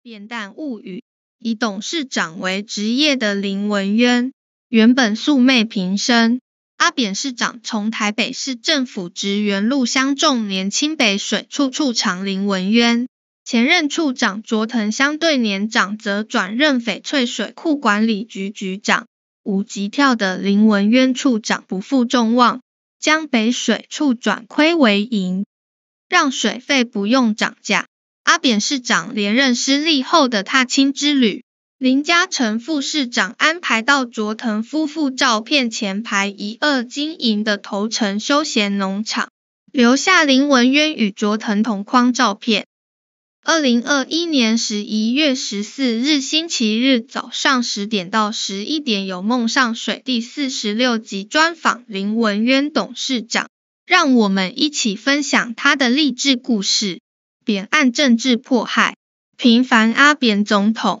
《扁担物语》以董事长为职业的林文渊，原本素昧平生。阿扁市长从台北市政府职员路相中年清北水处处长林文渊，前任处长卓腾相对年长，则转任翡翠水库管理局局长。无级跳的林文渊处长不负众望，将北水处转亏为盈，让水费不用涨价。阿扁市长连任失利后的踏青之旅，林嘉诚副市长安排到卓腾夫妇照片前排一二经营的头城休闲农场，留下林文渊与卓腾同框照片。二零二一年十一月十四日星期日早上十点到十一点，有《梦上水》第四十六集专访林文渊董事长，让我们一起分享他的励志故事。扁案政治迫害，平凡阿扁总统。